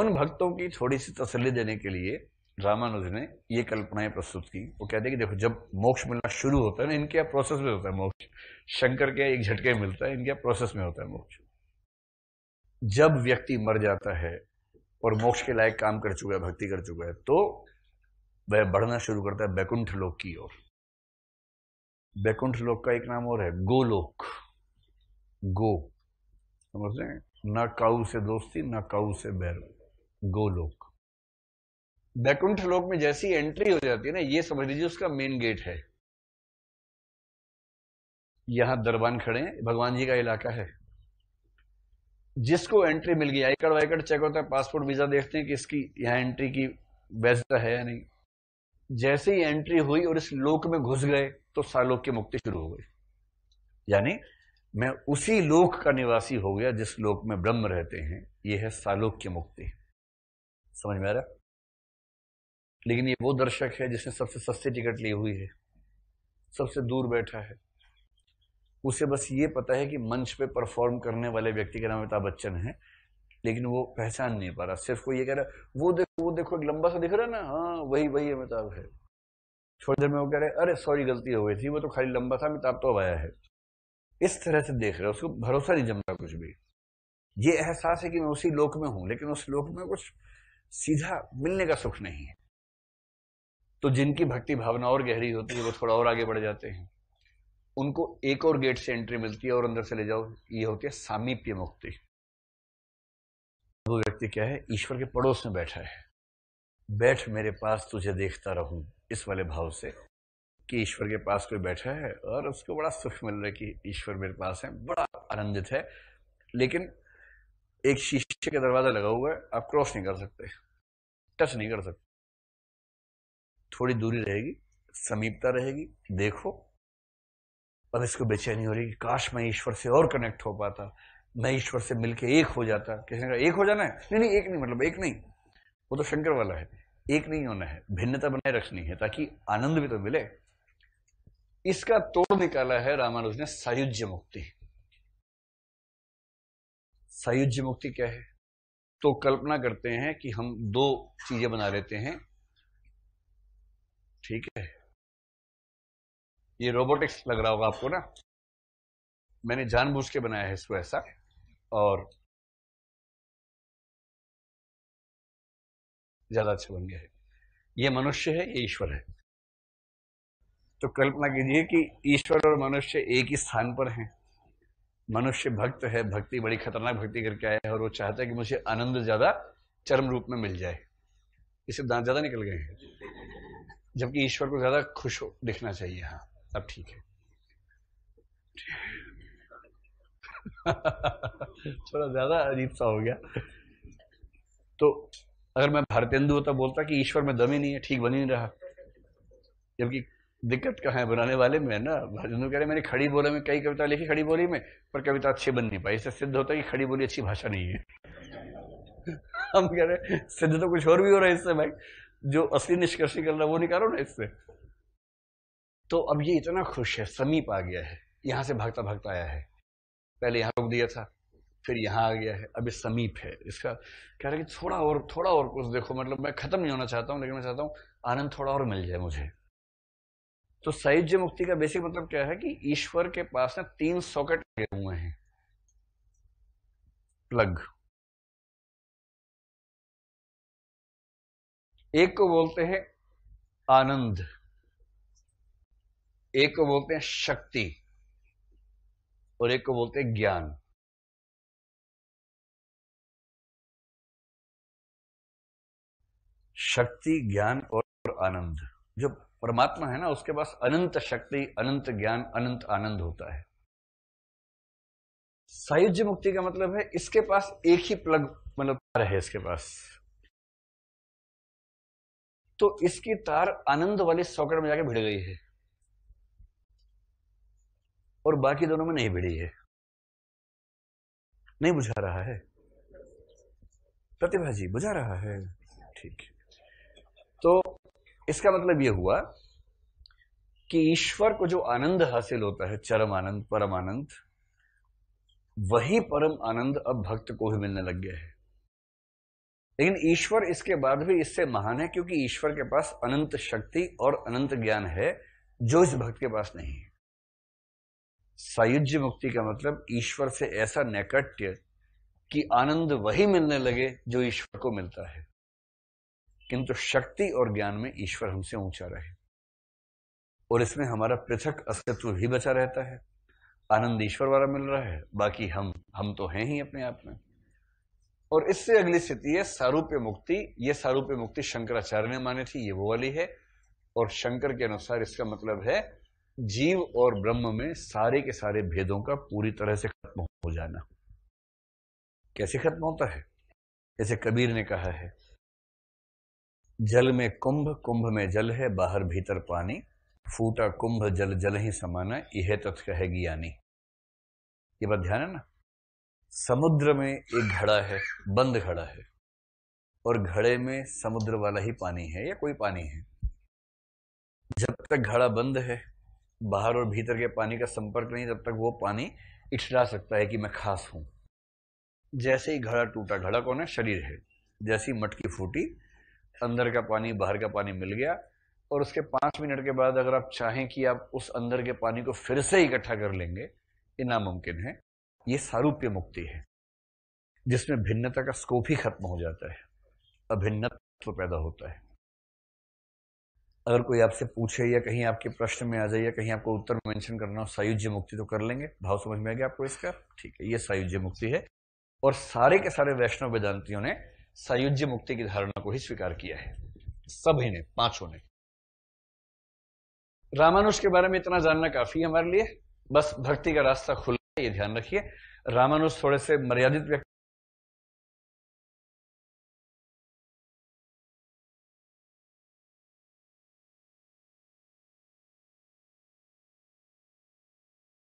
उन भक्तों की थोड़ी सी तसली देने के लिए रामानुज ने ये कल्पनाएं प्रस्तुत की वो कहते हैं कि देखो जब मोक्ष मिलना शुरू होता है ना इनके यहाँ प्रोसेस में होता है मोक्ष शंकर के एक झटके मिलता है इनके यहाँ प्रोसेस में होता है मोक्ष जब व्यक्ति मर जाता है और मोक्ष के लायक काम कर चुका है भक्ति कर चुका है तो वह बढ़ना शुरू करता है बैकुंठ लोक की ओर बैकुंठ लोक का एक नाम और है गोलोक गो समझ रहे ना काऊ से दोस्ती ना काऊ से बैरू गोलोक बैकुंठ लोक में जैसी एंट्री हो जाती है ना ये समझ लीजिए उसका मेन गेट है यहां दरबान खड़े हैं भगवान जी का इलाका है जिसको एंट्री मिल गई I card Y card check होता है पासपोर्ट वीजा देखते हैं कि इसकी यहां एंट्री की वैधता है या नहीं जैसे ही एंट्री हुई और इस लोक में घुस गए तो सालोक की मुक्ति शुरू हो गई यानी मैं उसी लोक का निवासी हो गया जिस लोक में ब्रह्म रहते हैं यह है सालोक की मुक्ति समझ में आ रहा लेकिन ये वो दर्शक है जिसने सबसे सस्ती टिकट ली हुई है सबसे दूर बैठा है उसे बस ये पता है कि मंच पे परफॉर्म करने वाले व्यक्ति का नाम अमिताभ बच्चन है लेकिन वो पहचान नहीं पा रहा सिर्फ वो ये कह रहा वो देखो वो देखो एक लंबा सा दिख रहा है ना हाँ वही वही अमिताभ है थोड़ी देर में वो कह रहे अरे सॉरी गलती हो गई थी वो तो खाली लंबा था अमिताभ तो अब आया है इस तरह से देख रहे उसको भरोसा नहीं जम रहा कुछ भी ये एहसास है कि मैं उसी लोक में हूं लेकिन उस लोक में कुछ सीधा मिलने का सुख नहीं है तो जिनकी भक्ति भावना और गहरी होती है वो थोड़ा और आगे बढ़ जाते हैं उनको एक और गेट से एंट्री मिलती है और अंदर से ले जाओ ये होती है सामीप्य मुक्ति वो व्यक्ति क्या है ईश्वर के पड़ोस में बैठा है बैठ मेरे पास तुझे देखता रहूं इस वाले भाव से कि ईश्वर के पास कोई बैठा है और उसको बड़ा सुख मिल रहा है कि ईश्वर मेरे पास है बड़ा आनंदित है लेकिन एक शीशे का दरवाज़ा लगा हुआ है आप क्रॉस नहीं कर सकते टच नहीं कर सकते थोड़ी दूरी रहेगी समीपता रहेगी देखो अब इसको बेचैनी हो रही है काश मैं ईश्वर से और कनेक्ट हो पाता मैं ईश्वर से मिलके एक हो जाता किसी का कहा एक हो जाना है नहीं नहीं एक नहीं मतलब एक नहीं वो तो शंकर वाला है एक नहीं होना है भिन्नता बनाए रखनी है ताकि आनंद भी तो मिले इसका तोड़ निकाला है रामानुज ने सायुज्य मुक्ति सयुज्य मुक्ति क्या है तो कल्पना करते हैं कि हम दो चीजें बना लेते हैं ठीक है ये रोबोटिक्स लग रहा होगा आपको ना मैंने जानबूझ के बनाया है इसको ऐसा और ज्यादा अच्छे बन गया है ये मनुष्य है ये ईश्वर है तो कल्पना कीजिए कि ईश्वर और मनुष्य एक ही स्थान पर हैं मनुष्य भक्त है भक्ति बड़ी खतरनाक भक्ति करके आया है और वो चाहता है कि मुझे आनंद ज्यादा चरम रूप में मिल जाए इससे दांत ज्यादा निकल गए हैं जबकि ईश्वर को ज्यादा खुश हो दिखना चाहिए हाँ अब ठीक है थोड़ा ज्यादा अजीब सा हो गया तो अगर मैं भारतेंदु होता बोलता कि ईश्वर में दम ही नहीं है ठीक बन ही नहीं रहा जबकि दिक्कत कहाँ है बनाने वाले में ना भजन कह रहे मैंने खड़ी बोले में कई कविता लिखी खड़ी बोली में पर कविता अच्छी बन नहीं पाई इससे सिद्ध होता है कि खड़ी बोली अच्छी भाषा नहीं है हम कह रहे सिद्ध तो कुछ और भी हो रहा है इससे भाई जो असली निष्कर्ष निकल रहा वो निकालो ना इससे तो अब ये इतना खुश है समीप आ गया है यहां से भागता भागता आया है पहले यहाँ रोक दिया था फिर यहाँ आ गया है अब समीप है इसका कह रहा है कि थोड़ा और थोड़ा और कुछ देखो मतलब मैं खत्म नहीं होना चाहता हूँ लेकिन मैं चाहता हूँ आनंद थोड़ा और मिल जाए मुझे तो साहिज्य मुक्ति का बेसिक मतलब क्या है कि ईश्वर के पास ना तीन सॉकेट लगे हुए हैं प्लग एक को बोलते हैं आनंद एक को बोलते हैं शक्ति और एक को बोलते हैं ज्ञान शक्ति ज्ञान और आनंद जब परमात्मा है ना उसके पास अनंत शक्ति अनंत ज्ञान अनंत आनंद होता है सायुज्य मुक्ति का मतलब है इसके पास एक ही प्लग मतलब तार है इसके पास तो इसकी तार आनंद वाले सॉकेट में जाके भिड़ गई है और बाकी दोनों में नहीं भिड़ी है नहीं बुझा रहा है प्रतिभा जी बुझा रहा है ठीक तो इसका मतलब यह हुआ कि ईश्वर को जो आनंद हासिल होता है चरम आनंद परम आनंद वही परम आनंद अब भक्त को ही मिलने लग गया है लेकिन ईश्वर इसके बाद भी इससे महान है क्योंकि ईश्वर के पास अनंत शक्ति और अनंत ज्ञान है जो इस भक्त के पास नहीं है सायुज्य मुक्ति का मतलब ईश्वर से ऐसा नैकट्य कि आनंद वही मिलने लगे जो ईश्वर को मिलता है किंतु शक्ति और ज्ञान में ईश्वर हमसे ऊंचा रहे और इसमें हमारा पृथक अस्तित्व भी बचा रहता है आनंद ईश्वर वाला मिल रहा है बाकी हम हम तो हैं ही अपने आप में और इससे अगली स्थिति है सारूप्य मुक्ति ये सारूप्य मुक्ति शंकराचार्य ने मानी थी ये वो वाली है और शंकर के अनुसार इसका मतलब है जीव और ब्रह्म में सारे के सारे भेदों का पूरी तरह से खत्म हो जाना कैसे खत्म होता है जैसे कबीर ने कहा है जल में कुंभ कुंभ में जल है बाहर भीतर पानी फूटा कुंभ जल जल ही समाना यह तथ्य कहेगी यानी ये बात ध्यान है ना समुद्र में एक घड़ा है बंद घड़ा है और घड़े में समुद्र वाला ही पानी है या कोई पानी है जब तक घड़ा बंद है बाहर और भीतर के पानी का संपर्क नहीं तब तक वो पानी इछड़ा सकता है कि मैं खास हूं जैसे ही घड़ा टूटा घड़ा कौन है शरीर है जैसी मटकी फूटी अंदर का पानी बाहर का पानी मिल गया और उसके पांच मिनट के बाद अगर आप चाहें कि आप उस अंदर के पानी को फिर से इकट्ठा कर लेंगे ये नामुमकिन है ये सारूप्य मुक्ति है जिसमें भिन्नता का स्कोप ही खत्म हो जाता है अभिन्नत्व पैदा होता है अगर कोई आपसे पूछे या कहीं आपके प्रश्न में आ जाए या कहीं आपको उत्तर मेंशन करना हो सयुज्य मुक्ति तो कर लेंगे भाव समझ में आ गया आपको इसका ठीक है ये सयुज्य मुक्ति है और सारे के सारे वैष्णव वेदांतियों ने सयुज्य मुक्ति की धारणा को ही स्वीकार किया है सभी ने पांचों ने रामानुज के बारे में इतना जानना काफी है हमारे लिए बस भक्ति का रास्ता खुला है ये ध्यान रखिए रामानुज थोड़े से मर्यादित व्यक्ति